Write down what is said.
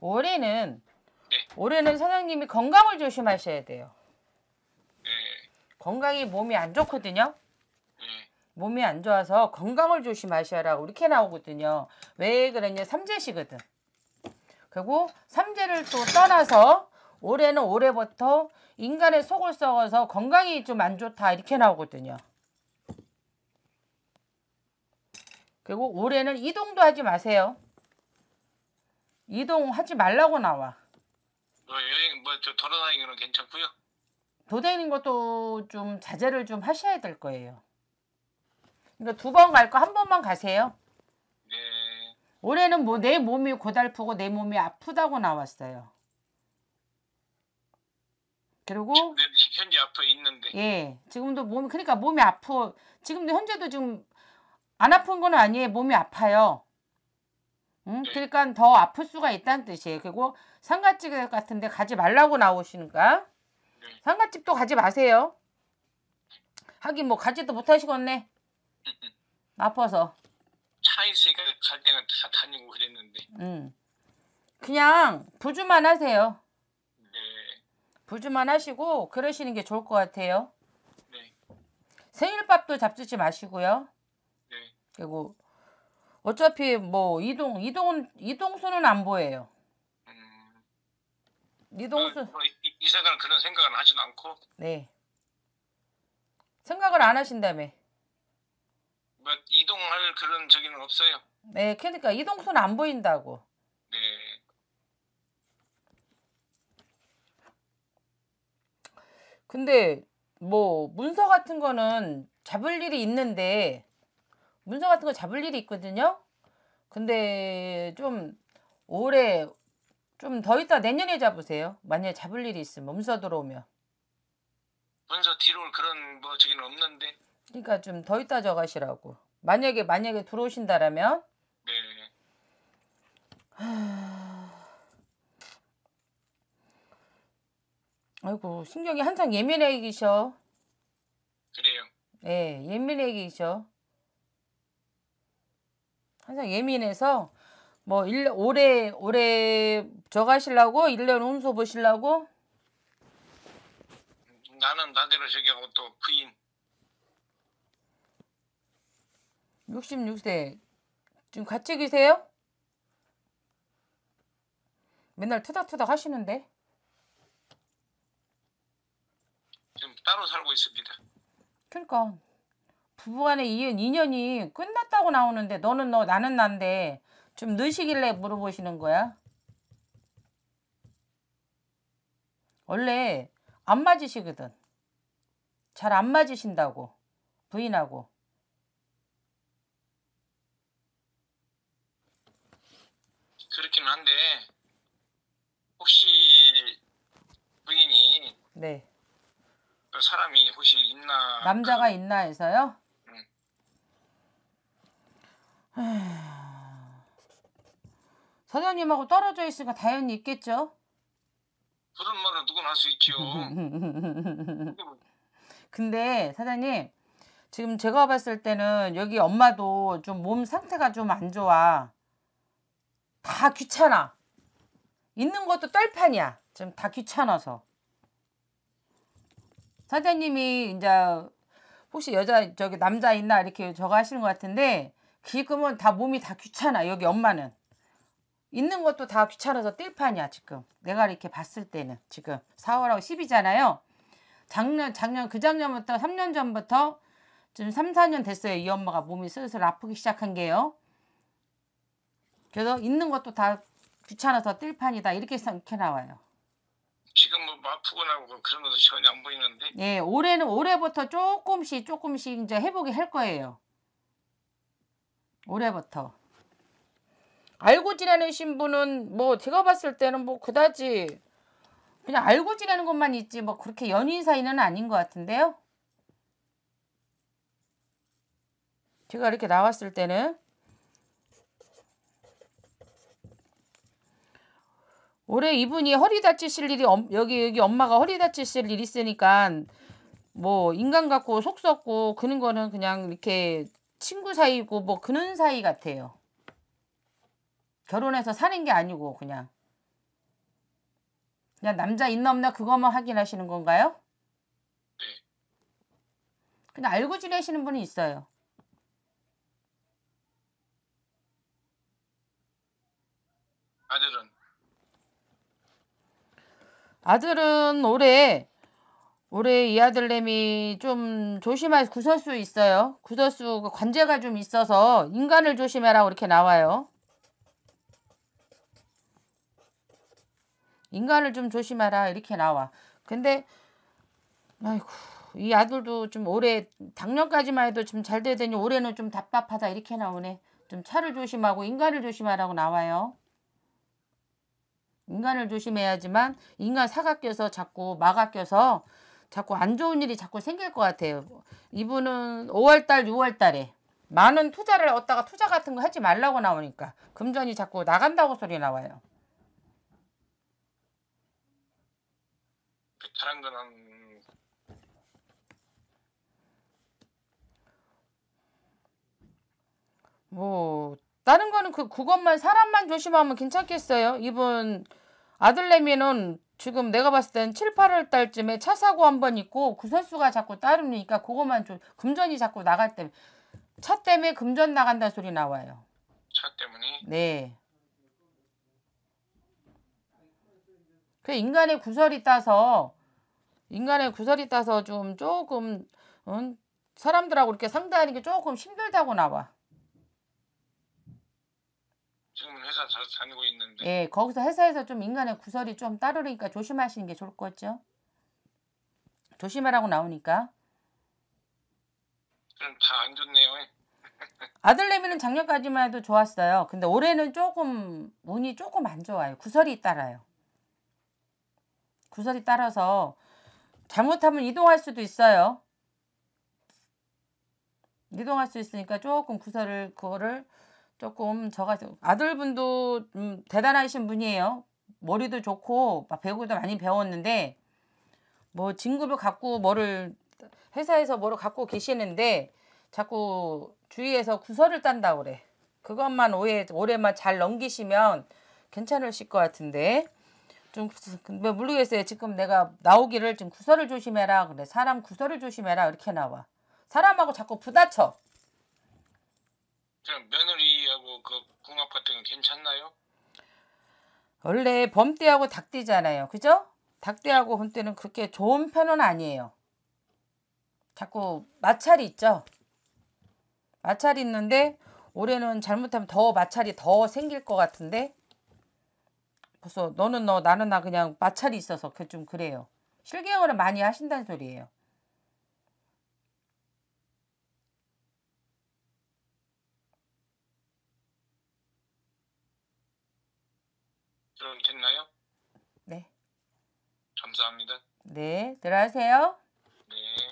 올해는 네. 올해는 사장님이 건강을 조심하셔야 돼요. 네. 건강이 몸이 안 좋거든요. 네. 몸이 안 좋아서 건강을 조심하셔라 이렇게 나오거든요. 왜 그러냐 삼재시거든. 그리고 삼재를 또 떠나서 올해는 올해부터 인간의 속을 썩어서 건강이 좀 안 좋다 이렇게 나오거든요. 그리고 올해는 이동도 하지 마세요. 이동하지 말라고 나와. 뭐 여행 뭐저 돌아다니는 건 괜찮고요. 도대는 것도 좀 자제를 좀 하셔야 될 거예요. 그러니까 두번 갈 거 한 번만 가세요. 네. 올해는 뭐 내 몸이 고달프고 내 몸이 아프다고 나왔어요. 그리고 현재 아프 있는데. 예, 지금도 몸 그러니까 몸이 아프 지금도 현재도 지금 안 아픈 건 아니에요. 몸이 아파요. 음, 그러니까 더 아플 수가 있다는 뜻이에요. 그리고 상가집 같은데 가지 말라고 나오시니까 네. 상가집도 가지 마세요. 하긴 뭐 가지도 못하시겠네. 아파서. 차에서가 갈 때는 다 다니고 그랬는데. 음. 그냥 부주만 하세요. 네. 부주만 하시고 그러시는 게 좋을 것 같아요. 네. 생일밥도 잡수지 마시고요. 네. 그리고 어차피 뭐 이동 이동은 이동수는 안 보여요. 음, 이동수 어, 어, 이, 이 생각은 그런 생각은 하진 않고. 네. 생각을 안 하신다며. 뭐 이동할 그런 적기는 없어요. 네, 그러니까 이동수는 안 보인다고. 네. 근데 뭐 문서 같은 거는 잡을 일이 있는데 문서 같은 거 잡을 일이 있거든요. 근데 좀 올해 좀 더 있다 내년에 잡으세요. 만약에 잡을 일이 있으면 문서 들어오면. 문서 뒤로 올 그런 뭐 저기는 없는데. 그러니까 좀 더 있다 저가시라고. 만약에 만약에 들어오신다라면. 네. 아이고 신경이 항상 예민해 계셔. 그래요. 네 예, 예민해 계셔. 항상 예민해서 뭐 일, 올해 올해 저가시려고 1년 운수 보시려고 나는 나대로 저기하고 또 부인 66세 지금 같이 계세요? 맨날 투닥투닥 하시는데 지금 따로 살고 있습니다 그러니까 부부간의 이은 인연이 끝났다고 나오는데 너는 너 나는 난데 좀 늦으시길래 물어보시는 거야. 원래 안 맞으시거든. 잘 안 맞으신다고 부인하고. 그렇긴 한데 혹시 부인이 네. 사람이 혹시 있나 남자가 있나 해서요? 사장님하고 떨어져 있으니까 당연히 있겠죠? 그런 말을 누구나 할수있지 근데 사장님 지금 제가 봤을 때는 여기 엄마도 좀 몸 상태가 좀 안 좋아. 다 귀찮아. 있는 것도 떨판이야. 지금 다 귀찮아서. 사장님이 이제 혹시 여자 저기 남자 있나 이렇게 저거 하시는 것 같은데 지금은 다 몸이 다 귀찮아 여기 엄마는 있는 것도 다 귀찮아서 띨판이야 지금 내가 이렇게 봤을 때는 지금 4월하고 10이잖아요 작년 작년 그 작년부터 3년 전부터 지금 3, 4년 됐어요 이 엄마가 몸이 슬슬 아프기 시작한 게요 그래서 있는 것도 다 귀찮아서 띨판이다 이렇게 이렇게 나와요 지금 뭐 아프거나 뭐 그런 것도 전혀 안 보이는데 예 올해는 올해부터 조금씩 조금씩 이제 회복이 할 거예요 올해부터. 알고 지내는 신부는 뭐 제가 봤을 때는 뭐 그다지 그냥 알고 지내는 것만 있지 뭐 그렇게 연인 사이는 아닌 것 같은데요. 제가 이렇게 나왔을 때는 올해 이분이 허리 다치실 일이 여기 여기 엄마가 허리 다치실 일이 있으니까 뭐 인간 같고 속 썩고 그런 거는 그냥 이렇게 친구 사이고 뭐그는 사이 같아요. 결혼해서 사는 게 아니고 그냥 그냥 남자 있나 없나 그것만 확인하시는 건가요? 네. 근데 알고 지내시는 분이 있어요. 아들은 아들은 올해 올해 이 아들내미 좀 조심할 구설수 있어요. 구설수 관제가 좀 있어서 인간을 조심해라 이렇게 나와요. 인간을 좀 조심하라 이렇게 나와. 근데 아이고 이 아들도 좀 올해 작년까지만 해도 좀잘 되더니 올해는 좀 답답하다 이렇게 나오네. 좀 차를 조심하고 인간을 조심하라고 나와요. 인간을 조심해야지만 인간 사각 껴서 자꾸 막아 껴서 자꾸 안 좋은 일이 자꾸 생길 것 같아요. 이분은 5월달, 6월달에 많은 투자를 얻다가 투자 같은 거 하지 말라고 나오니까 금전이 자꾸 나간다고 소리 나와요. 다른 건한 뭐 다른 거는 그 그것만 사람만 조심하면 괜찮겠어요. 이분 아들내미는 지금 내가 봤을 땐 7, 8월 달쯤에 차 사고 한 번 있고 구설수가 자꾸 따르니까 그것만 좀 금전이 자꾸 나갈 때문에 차 때문에 금전 나간다 소리 나와요. 차 때문에? 네. 그 인간의 구설이 따서 인간의 구설이 따서 좀 조금 응? 사람들하고 이렇게 상대하는 게 조금 힘들다고 나와. 지금 회사 자, 다니고 있는데. 예, 거기서 회사에서 좀 인간의 구설이 좀 따르니까 조심하시는 게 좋을 거죠. 조심하라고 나오니까. 좀다안 좋네요. 아들내미는 작년까지만 해도 좋았어요. 근데 올해는 조금 운이 조금 안 좋아요. 구설이 따라요. 구설이 따라서 잘못하면 이동할 수도 있어요. 이동할 수 있으니까 조금 구설을 그거를 조금 저가 아들분도 음, 대단하신 분이에요. 머리도 좋고 배우도 많이 배웠는데 뭐 진급을 갖고 뭐를 회사에서 뭐를 갖고 계시는데 자꾸 주위에서 구설을 딴다 그래. 그것만 오해 오해만잘 넘기시면 괜찮으실 것 같은데 좀 근데 뭐 모르겠어요. 지금 내가 나오기를 지금 구설을 조심해라 그래. 사람 구설을 조심해라 이렇게 나와. 사람하고 자꾸 부딪혀. 그럼 며느리하고 그 궁합 같은 건 괜찮나요? 원래 범띠하고 닭띠잖아요. 그죠? 닭띠하고 범띠는 그렇게 좋은 편은 아니에요. 자꾸 마찰이 있죠. 마찰이 있는데 올해는 잘못하면 더 마찰이 더 생길 것 같은데 벌써 너는 너 나는 나 그냥 마찰이 있어서 그 좀 그래요. 실경을 많이 하신다는 소리예요. 그럼 됐나요? 네. 감사합니다. 네, 들어가세요. 네.